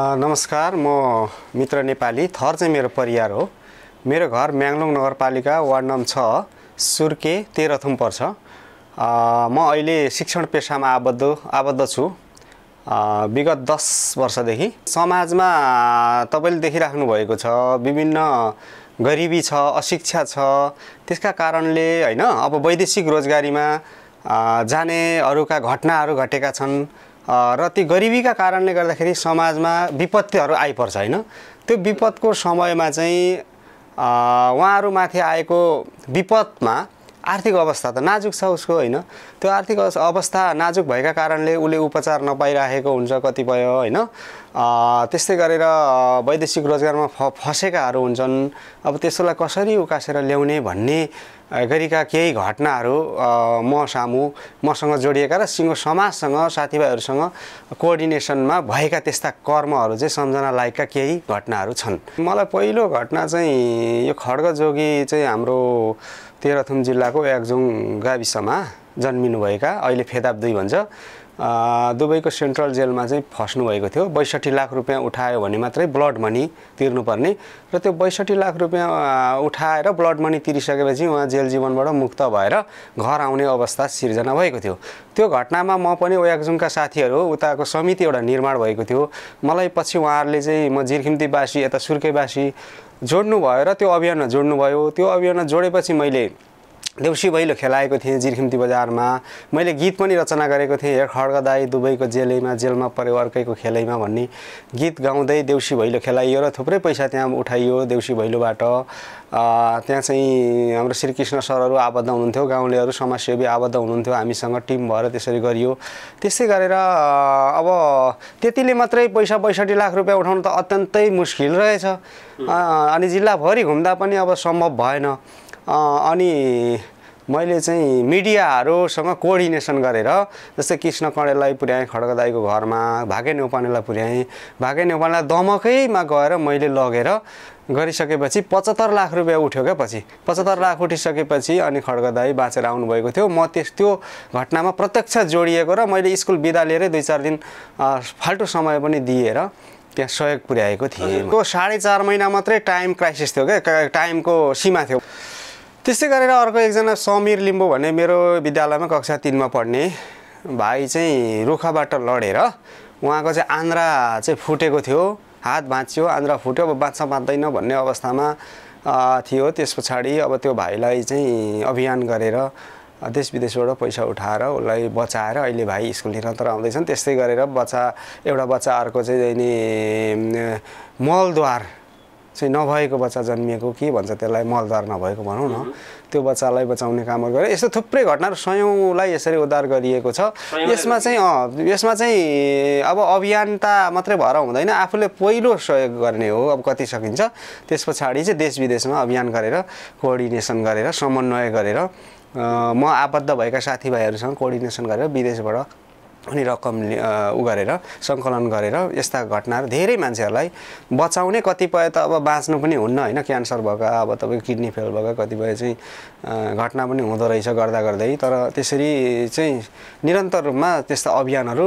नमस्कार म मित्र नेपाली थर चाहिँ मेरो परिवार हो मेरो घर म्याङलोङ नगरपालिका वार्ड नम्बर छ सुर्के तेह्रथुम पर्छ म अहिले शिक्षण पेसामा आबद्ध आबद्ध छु विगत दस वर्षदेखि समाजमा तपाईँले देखिराख्नु भएको छ विभिन्न गरिबी छ अशिक्षा छ त्यसका कारणले होइन अब वैदेशिक रोजगारीमा जानेहरूका घटनाहरू घटेका छन् र ती गरिबीका कारणले गर्दाखेरि समाजमा विपत्तिहरू आइपर्छ होइन त्यो विपदको समयमा चाहिँ उहाँहरूमाथि आएको विपदमा आर्थिक अवस्था त नाजुक छ उसको होइन त्यो आर्थिक अवस्था नाजुक भएका कारणले उसले उपचार नपाइराखेको हुन्छ कतिपय होइन त्यस्तै गरेर वैदेशिक रोजगारमा फ फसेकाहरू हुन्छन् अब त्यसोलाई कसरी उकासेर ल्याउने भन्ने गरेका केही घटनाहरू म सामु मसँग जोडिएका र सिङ्गो समाजसँग साथीभाइहरूसँग कोअर्डिनेसनमा भएका त्यस्ता कर्महरू चाहिँ सम्झना लायकका केही घटनाहरू छन् मलाई पहिलो घटना चाहिँ यो खड्गजोगी चाहिँ हाम्रो तेह्रथुम जिल्लाको याकजुङ गाविसमा जन्मिनुभएका अहिले फेदाब दुई भन्छ दुबईको सेन्ट्रल जेलमा चाहिँ फस्नुभएको थियो बैसठी लाख रुपियाँ उठायो भने मात्रै ब्लड मनी तिर्नुपर्ने र त्यो बैसठी लाख रुपियाँ उठाएर ब्लड मनी तिरिसकेपछि उहाँ जेल जीवनबाट मुक्त भएर घर आउने अवस्था सिर्जना भएको थियो त्यो घटनामा म पनि ओयाकजुङका साथीहरू उताको समिति एउटा निर्माण भएको थियो मलाई पछि उहाँहरूले चाहिँ म जिर्खिम्तीवासी यता सुर्खेवासी जोड्नुभयो र त्यो अभियानमा जोड्नुभयो त्यो अभियानमा जोडेपछि मैले देउसी भैलो खेलाएको थिएँ जिर्खिम्ती बजारमा मैले गीत पनि रचना गरेको थिएँ एक खड्गदाई दुबईको जेलैमा जेलमा पऱ्यो अर्कैको खेलैमा भन्ने गीत गाउँदै देउसी भैलो खेलाइयो र थुप्रै पैसा त्यहाँ उठाइयो देउसी भैलोबाट त्यहाँ चाहिँ हाम्रो श्रीकृष्ण सरहरू आबद्ध हुनुहुन्थ्यो गाउँलेहरू समाजसेवी आबद्ध हुनुहुन्थ्यो हामीसँग टिम भएर त्यसरी गरियो त्यस्तै गरेर अब त्यतिले मात्रै पैसा बैसठी लाख रुपियाँ उठाउनु त अत्यन्तै मुस्किल रहेछ अनि जिल्लाभरि घुम्दा पनि अब सम्भव भएन अनि मैले चाहिँ मिडियाहरूसँग कोअर्डिनेसन गरेर जस्तै कृष्ण कणेललाई पुर्याएँ खड्गदाईको घरमा भाग्य न्यौपानेलाई पुर्याएँ भागे न्यौपानेलाई दमकैमा गएर मैले लगेर गरिसकेपछि पचहत्तर लाख रुपियाँ उठ्यो क्या पछि पचहत्तर लाख उठिसकेपछि अनि खड्ग दाई बाँचेर आउनुभएको थियो म त्यस त्यो घटनामा प्रत्यक्ष जोडिएको र मैले स्कुल बिदा लिएरै दुई चार दिन फाल्टु समय पनि दिएर त्यहाँ सहयोग पुर्याएको थिएँ त्यो साढे चार महिना मात्रै टाइम क्राइसिस थियो क्या टाइमको सीमा थियो त्यस्तै गरेर अर्को एकजना समीर लिम्बू भन्ने मेरो विद्यालयमा कक्षा तिनमा पढ्ने भाइ चाहिँ रुखाबाट लडेर उहाँको चाहिँ आन्द्रा चाहिँ फुटेको थियो हात भाँच्यो आन्द्रा फुट्यो अब बाँच्छ बाँच्दैन भन्ने अवस्थामा थियो त्यस पछाडि अब त्यो भाइलाई चाहिँ अभियान गरेर देश विदेशबाट पैसा उठाएर उसलाई बचाएर अहिले भाइ स्कुल निरन्तर आउँदैछन् त्यस्तै गरेर बच्चा एउटा बच्चा अर्को चाहिँ नि मलद्वार चाहिँ नभएको बच्चा जन्मिएको के भन्छ त्यसलाई मलदार नभएको भनौँ न त्यो बच्चालाई बचाउने कामहरू गरेर यस्तो थुप्रै घटनाहरू स्वयंलाई यसरी उद्धार गरिएको छ यसमा चाहिँ अँ यसमा चाहिँ अब अभियानता मात्रै भएर हुँदैन आफूले पहिलो सहयोग गर्ने हो अब कति सकिन्छ त्यस पछाडि चाहिँ देश विदेशमा अभियान गरेर कोअर्डिनेसन गरेर समन्वय गरेर म आबद्ध भएका साथीभाइहरूसँग कोअर्डिनेसन गरेर विदेशबाट अनि रकम उ गरेर सङ्कलन गरेर यस्ता घटनाहरू धेरै मान्छेहरूलाई बचाउने कतिपय त अब बाँच्नु पनि हुन्न होइन क्यान्सर भएका अब तपाईँको किडनी फेल भएका कतिपय चाहिँ घटना पनि हुँदो रहेछ गर्दा गर्दै तर त्यसरी चाहिँ निरन्तर रूपमा त्यस्ता अभियानहरू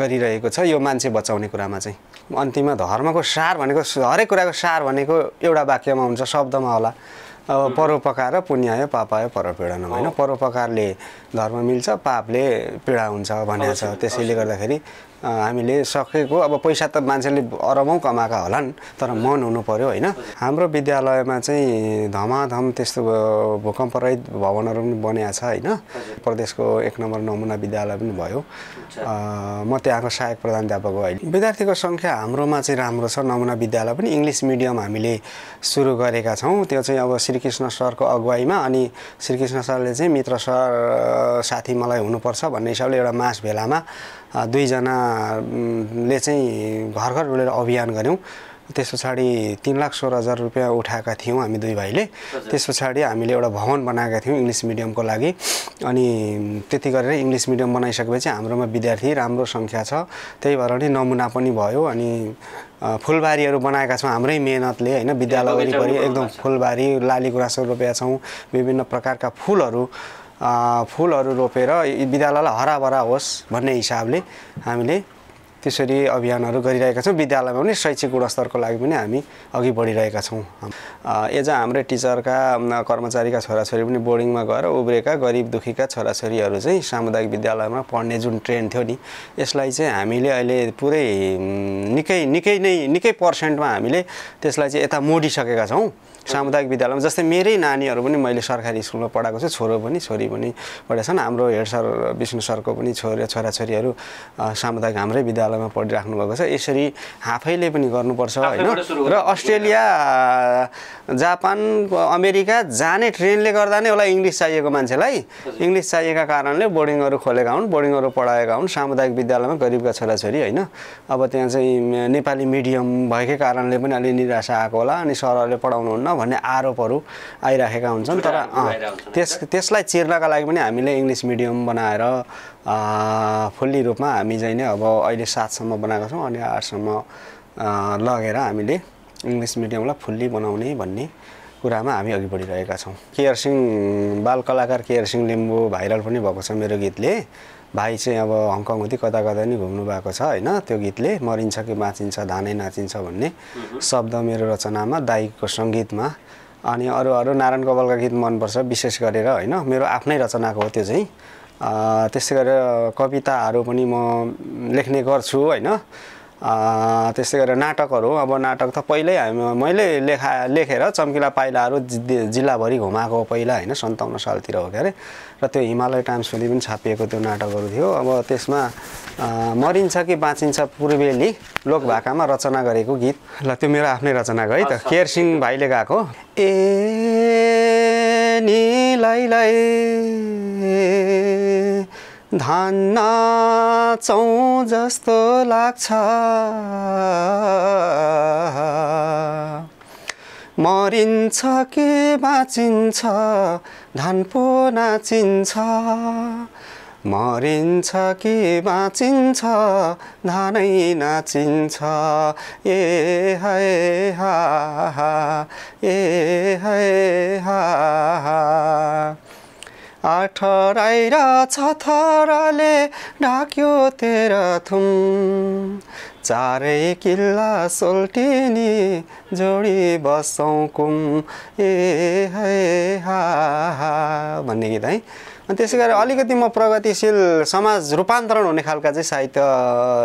गरिरहेको छ यो मान्छे बचाउने कुरामा चाहिँ अन्तिममा धर्मको सार भनेको हरेक कुराको सार भनेको एउटा वाक्यमा हुन्छ शब्दमा होला अब परोपकार र पाप पापाय परपीडन होइन परोपकारले धर्म मिल्छ पापले पीडा हुन्छ भनेको छ त्यसैले गर्दाखेरि हामीले सकेको अब पैसा त मान्छेले अरबौँ कमाएका होलान् तर मन हुनु पऱ्यो होइन हाम्रो विद्यालयमा चाहिँ धमाधम त्यस्तो भूकम्परहित भवनहरू पनि बनिएको छ होइन प्रदेशको एक नम्बर नमुना विद्यालय पनि भयो म त्यहाँको सहायक प्रधानध्यापक हो अहिले विद्यार्थीको सङ्ख्या हाम्रोमा चाहिँ राम्रो छ नमुना विद्यालय पनि इङ्ग्लिस मिडियम हामीले सुरु गरेका छौँ त्यो चाहिँ अब श्रीकृष्ण सरको अगुवाईमा अनि श्रीकृष्ण सरले चाहिँ मित्र सर साथी मलाई हुनुपर्छ भन्ने हिसाबले एउटा मास भेलामा दुईजनाले चाहिँ घर घर डुलेर अभियान गऱ्यौँ त्यस पछाडि तिन लाख सोह्र हजार रुपियाँ उठाएका थियौँ हामी दुई भाइले त्यस पछाडि हामीले एउटा भवन बनाएका थियौँ इङ्ग्लिस मिडियमको लागि अनि त्यति गरेर इङ्ग्लिस मिडियम बनाइसकेपछि हाम्रोमा विद्यार्थी राम्रो सङ्ख्या छ त्यही भएर नै नमुना पनि भयो अनि फुलबारीहरू बनाएका छौँ हाम्रै मेहनतले होइन विद्यालय वरिपरि एकदम फुलबारी लाली गुराँसहरू रोपेका छौँ विभिन्न प्रकारका फुलहरू फुलहरू रोपेर विद्यालयलाई हराभरा होस् भन्ने हिसाबले हामीले त्यसरी अभियानहरू गरिरहेका छौँ विद्यालयमा पनि शैक्षिक गुणस्तरको लागि पनि हामी अघि बढिरहेका छौँ एज हाम्रै टिचरका कर्मचारीका छोराछोरी पनि बोर्डिङमा गएर उब्रेका गरिब दुखीका छोराछोरीहरू चाहिँ सामुदायिक विद्यालयमा पढ्ने जुन ट्रेन्ड थियो नि यसलाई चाहिँ हामीले अहिले पुरै निकै निकै नै निकै पर्सेन्टमा हामीले त्यसलाई चाहिँ यता मोडिसकेका छौँ सामुदायिक विद्यालयमा जस्तै मेरै नानीहरू पनि मैले सरकारी स्कुलमा पढाएको छु छोरो पनि छोरी पनि पढेका छन् हाम्रो हेड सर विष्णु सरको पनि छोरी छोराछोरीहरू सामुदायिक हाम्रै विद्यालयमा पढिराख्नु भएको छ यसरी आफैले पनि गर्नुपर्छ होइन र अस्ट्रेलिया जापान अमेरिका जाने ट्रेनले गर्दा नै होला इङ्ग्लिस चाहिएको मान्छेलाई इङ्ग्लिस चाहिएका कारणले बोर्डिङहरू खोलेका हुन् बोर्डिङहरू पढाएका हुन् सामुदायिक विद्यालयमा गरिबका छोराछोरी होइन अब त्यहाँ चाहिँ नेपाली मिडियम भएकै कारणले पनि अलि निराशा आएको होला अनि सरहरूले पढाउनुहुन्न भन्ने आरोपहरू आइराखेका हुन्छन् तर त्यस त्यसलाई चिर्नका लागि पनि हामीले इङ्ग्लिस मिडियम बनाएर फुल्ली रूपमा हामी चाहिँ नै अब अहिले सातसम्म बनाएको छौँ अनि आठसम्म लगेर हामीले इङ्ग्लिस मिडियमलाई फुल्ली बनाउने भन्ने कुरामा हामी अघि बढिरहेका छौँ केयर सिंह बाल कलाकार केयर सिंह लिम्बू भाइरल पनि भएको छ मेरो गीतले भाइ चाहिँ अब हङकङ हुँदै कता कता नि घुम्नु भएको छ होइन त्यो गीतले मरिन्छ कि बाँचिन्छ धानै नाचिन्छ भन्ने शब्द मेरो रचनामा दाईको सङ्गीतमा अनि अरू अरू नारायण कपालका गीत मनपर्छ विशेष गरेर होइन मेरो आफ्नै रचनाको हो त्यो चाहिँ त्यस्तै गरेर कविताहरू पनि म लेख्ने गर्छु होइन त्यस्तै गरेर नाटकहरू अब नाटक त पहिल्यै हामी मैले लेखा लेखेर चम्किला पाइलाहरू जिल्लाभरि घुमाएको पहिला होइन सन्ताउन्न सालतिर हो के अरे र त्यो हिमालय टाइम्सभरि पनि छापिएको त्यो नाटकहरू थियो अब त्यसमा मरिन्छ कि बाँचिन्छ पूर्वेली लोकभाकामा रचना गरेको गीत ल त्यो मेरो आफ्नै रचना है त केयर सिंह भाइले गएको ए नि धान नाचौँ जस्तो लाग्छ मरिन्छ के बाँचिन्छ धान पो नाचिन्छ मरिन्छ कि बाँचिन्छ धानै नाचिन्छ ए है हा ए है हा आठराई छथराले ढाक्यो तेह्र थुम चारै किल्ला सोल्टिनी जोडी बसौँ कुम ए है हा भन्ने गीत है अनि त्यसै गरेर अलिकति म प्रगतिशील समाज रूपान्तरण हुने खालका चाहिँ साहित्य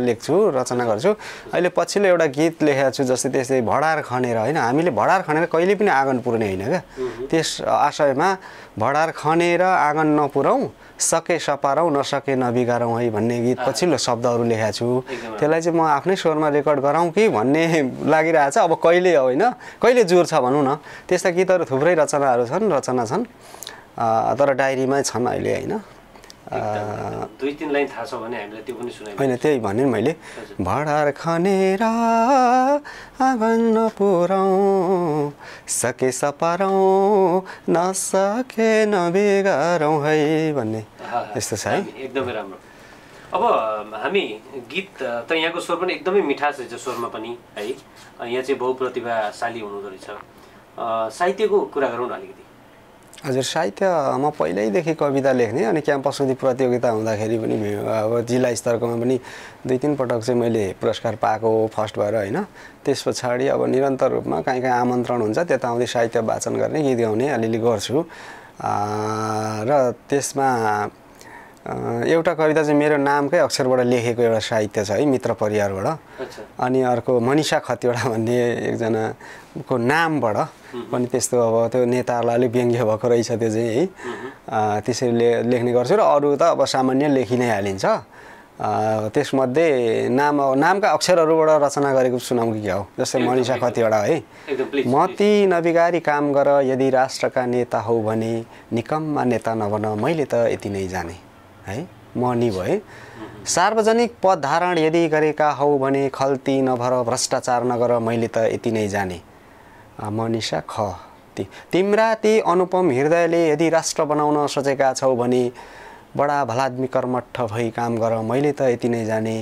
लेख्छु रचना गर्छु अहिले पछिल्लो एउटा गीत लेखेको छु जस्तै त्यस्तै भडार खनेर होइन हामीले भडार खनेर कहिले पनि आँगन पुर्ने होइन क्या त्यस आशयमा भडार खनेर आँगन नपुऱ्याउँ सके सपारौँ नसके नबिगारौँ है भन्ने गीत पछिल्लो शब्दहरू लेखेको छु त्यसलाई चाहिँ म आफ्नै स्वरमा रेकर्ड गराउँ कि भन्ने लागिरहेछ अब कहिले होइन कहिले जोर छ भनौँ न त्यस्ता गीतहरू थुप्रै रचनाहरू छन् रचना छन् तर डायरीमै छन् अहिले होइन दुई तिन लाइन थाहा छ भने हामीलाई त्यो पनि सुनाइ होइन त्यही भने मैले भडार खनेर आँगन नपुराउँ सके सपारौँ नसके नबिगारौँ है भन्ने यस्तो छ है एकदमै राम्रो अब हामी गीत त यहाँको स्वर पनि एकदमै मिठास रहेछ स्वरमा पनि है यहाँ चाहिँ बहुप्रतिभाशाली हुनुहुँदो रहेछ साहित्यको कुरा गरौँ न अलिकति हजुर साहित्य म पहिल्यैदेखि कविता लेख्ने अनि क्याम्पस उदी प्रतियोगिता हुँदाखेरि पनि अब जिल्ला स्तरकोमा पनि दुई तिन पटक चाहिँ मैले पुरस्कार पाएको फर्स्ट भएर होइन त्यस पछाडि अब निरन्तर रूपमा कहीँ कहीँ आमन्त्रण हुन्छ त्यता आउँदै साहित्य वाचन गर्ने गीत गाउने अलिअलि गर्छु र त्यसमा एउटा कविता चाहिँ मेरो नामकै अक्षरबाट लेखेको एउटा साहित्य छ है मित्र परिवारबाट अनि अर्को मनिषा खतिवडा भन्ने एकजनाको नामबाट पनि त्यस्तो अब त्यो नेताहरूलाई अलिक व्यङ्ग्य भएको रहेछ त्यो चाहिँ है त्यसरी लेख्ने गर्छु र अरू त अब सामान्य लेखि नै हालिन्छ त्यसमध्ये नाम नामका अक्षरहरूबाट रचना गरेको सुनाउँ कि हो जस्तै मनिषा कतिवटा है मती नबिगारी काम गर यदि राष्ट्रका नेता हो भने निकममा नेता नबन मैले त यति नै जाने है मर्नी भए सार्वजनिक पद धारण यदि गरेका हौ भने खल्ती नभर भ्रष्टाचार नगर मैले त यति नै जाने मनिषा ख तिम्रा ती अनुपम हृदयले यदि राष्ट्र बनाउन सोचेका छौ भने बडा भलाद्मी कर्मठ भई काम गर मैले त यति नै जाने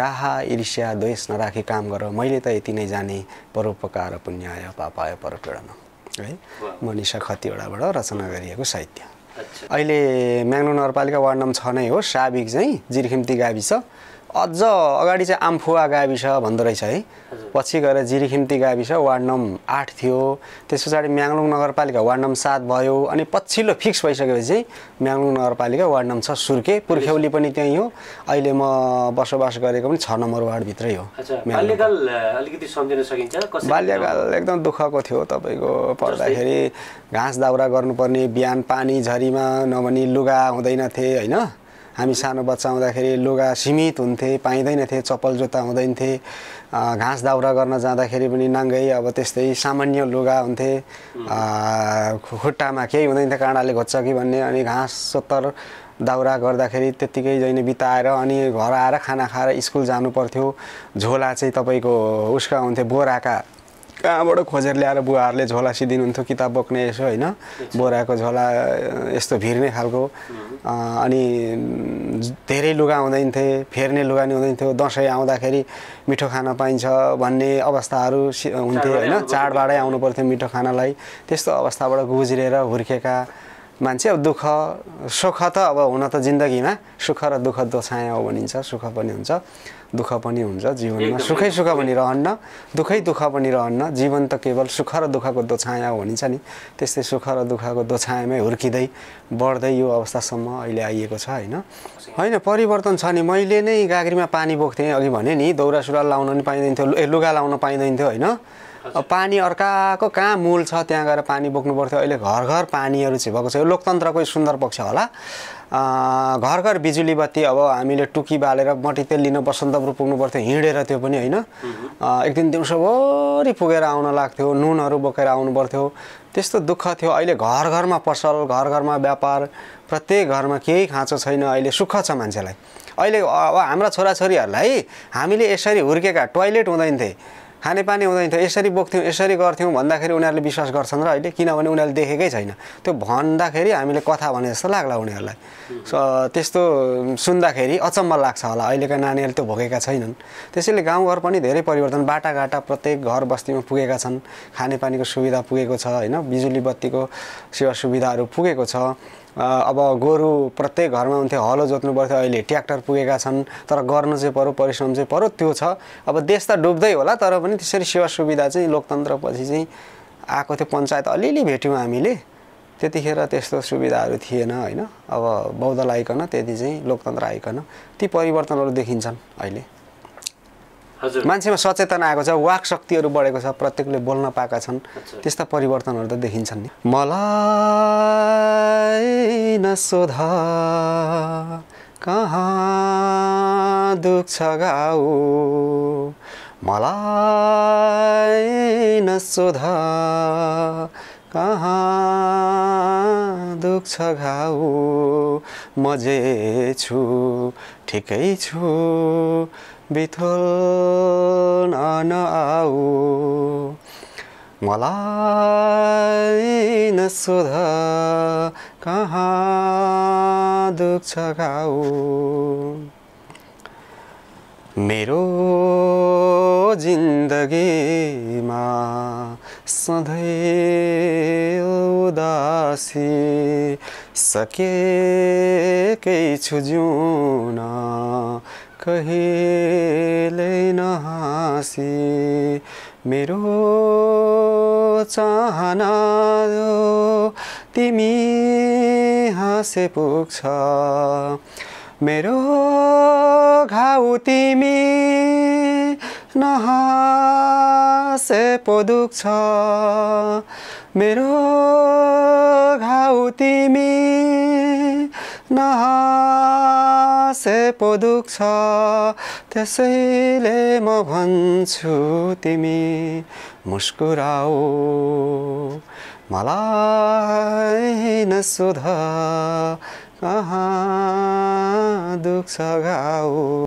डाहा ईर्ष्या द्वेष नराखी काम गर मैले त यति नै जाने परोपकार पुण्याय पापाय परपीडन है मनिषा खतिवटाबाट रचना गरिएको साहित्य अहिले म्याङ्लो नगरपालिका वार्ड नम्बर छ नै हो साबिक चाहिँ जिरखिम्ती गाविस अझ अगाडि चाहिँ आम्फुवा गाविस भन्दो रहेछ है पछि गएर जिरिखिम्ती गाविस वार्ड नम्बर आठ थियो त्यस पछाडि म्याङलुङ नगरपालिका वार्ड नम्बर सात भयो अनि पछिल्लो फिक्स भइसकेपछि म्याङलुङ नगरपालिका वार्ड नम्बर छ सुर्के पुर्ख्यौली पनि त्यहीँ हो अहिले म बसोबास गरेको पनि छ नम्बर वार्डभित्रै हो बाल्यकाल एकदम दुःखको थियो तपाईँको पढ्दाखेरि घाँस दाउरा गर्नुपर्ने बिहान पानी झरीमा नभनी लुगा हुँदैनथे होइन हामी सानो बच्चा हुँदाखेरि लुगा सीमित हुन्थे पाइँदैनथे चप्पल हुँदैन हुँदैनथे घाँस दाउरा गर्न जाँदाखेरि पनि नाङ्गै अब त्यस्तै सामान्य लुगा हुन्थे खुट्टामा केही हुँदैन थियो काँडाले घोच्छ कि भन्ने अनि घाँस सोत्तर दाउरा गर्दाखेरि त्यत्तिकै जहिले बिताएर अनि घर आएर खाना खाएर स्कुल जानु पर्थ्यो झोला चाहिँ तपाईँको उस्का हुन्थ्यो बोराका कहाँबाट खोजेर ल्याएर बुवाहरूले झोला सिदिनुहुन्थ्यो किताब बोक्ने यसो होइन बोराको झोला यस्तो भिर्ने खालको अनि धेरै लुगा हुँदैन थिए फेर्ने लुगा नि हुँदैन थियो दसैँ आउँदाखेरि मिठो खान पाइन्छ भन्ने अवस्थाहरू हुन्थे होइन चाडबाडै आउनु पर्थ्यो मिठो खानालाई त्यस्तो अवस्थाबाट गुज्रेर हुर्केका मान्छे अब दुःख सुख त अब हुन त जिन्दगीमा सुख र दुःख दोसाया हो भनिन्छ सुख पनि हुन्छ दुःख पनि हुन्छ जीवनमा सुखै सुख पनि रहन्न दुःखै दुःख पनि रहन्न जीवन त केवल सुख र दुःखको दोछाया भनिन्छ नि त्यस्तै सुख र दुःखको दोछायामै हुर्किँदै बढ्दै यो अवस्थासम्म अहिले आइएको छ होइन होइन परिवर्तन छ नि मैले नै गाग्रीमा पानी बोक्थेँ अघि भने नि दौरा सुरुवाल लाउन पनि पाइँदैन थियो ए लुगा लाउन पाइँदैन थियो होइन पानी अर्काको कहाँ मूल छ त्यहाँ गएर पानी बोक्नु पर्थ्यो अहिले घर घर पानीहरू छिपेको छ यो लोकतन्त्रको सुन्दर पक्ष होला घर घर बिजुली बत्ती अब हामीले टुकी बालेर तेल लिन बसन्तपुर पुग्नु पर्थ्यो हिँडेर त्यो पनि होइन एक दिन दिउँसोभरि पुगेर आउन लाग्थ्यो नुनहरू बोकेर आउनु पर्थ्यो त्यस्तो दुःख थियो अहिले घर घरमा पसल घर घरमा व्यापार प्रत्येक घरमा केही खाँचो छैन अहिले सुख छ मान्छेलाई अहिले अब हाम्रा छोराछोरीहरूलाई हामीले यसरी हुर्केका टोइलेट हुँदैन थिए खानेपानी हुँदैन थियो यसरी बोक्थ्यौँ यसरी गर्थ्यौँ भन्दाखेरि उनीहरूले विश्वास गर्छन् र अहिले किनभने उनीहरूले देखेकै छैन त्यो भन्दाखेरि हामीले कथा भने जस्तो लाग्ला उनीहरूलाई त्यस्तो सुन्दाखेरि अचम्म लाग्छ होला अहिलेका नानीहरूले त्यो भोगेका छैनन् त्यसैले गाउँघर पनि धेरै परिवर्तन बाटाघाटा प्रत्येक घर बस्तीमा पुगेका छन् खानेपानीको सुविधा पुगेको छ होइन बिजुली बत्तीको सेवा सुविधाहरू पुगेको छ अब गोरु प्रत्येक घरमा हुन्थ्यो हलो जोत्नु पर्थ्यो अहिले ट्र्याक्टर पुगेका छन् तर गर्न चाहिँ पऱ्यो परिश्रम चाहिँ पऱ्यो त्यो छ अब देश त डुब्दै होला तर पनि त्यसरी सेवा सुविधा चाहिँ लोकतन्त्रपछि चाहिँ आएको थियो पञ्चायत अलिअलि भेट्यौँ हामीले त्यतिखेर त्यस्तो सुविधाहरू थिएन होइन अब बौद्धलाई आइकन त्यति चाहिँ लोकतन्त्र आइकन ती परिवर्तनहरू देखिन्छन् अहिले मान्छेमा सचेतना आएको छ वाक शक्तिहरू बढेको छ प्रत्येकले बोल्न पाएका छन् त्यस्ता परिवर्तनहरू त देखिन्छन् नि मलाई नसोध कहाँ छ गाउ मलाई नसोध कहाँ छ घाउ मजे छु ठिकै छु बिथोल नआऊ मलाई सोध कहाँ दुख्छ घाउ मेरो जिन्दगीमा सधैँ उदासी सकेकै छु जिउन कहिले नहाँसी मेरो चाहना तिमी हाँसे पुग्छ मेरो घाउ तिमी नहाँसे पो दुख्छ मेरो घाउ तिमी नहासे पो दुख्छ त्यसैले म भन्छु तिमी मुस्कुराओ मलाई नसोध कहाँ दुख्छ घाउ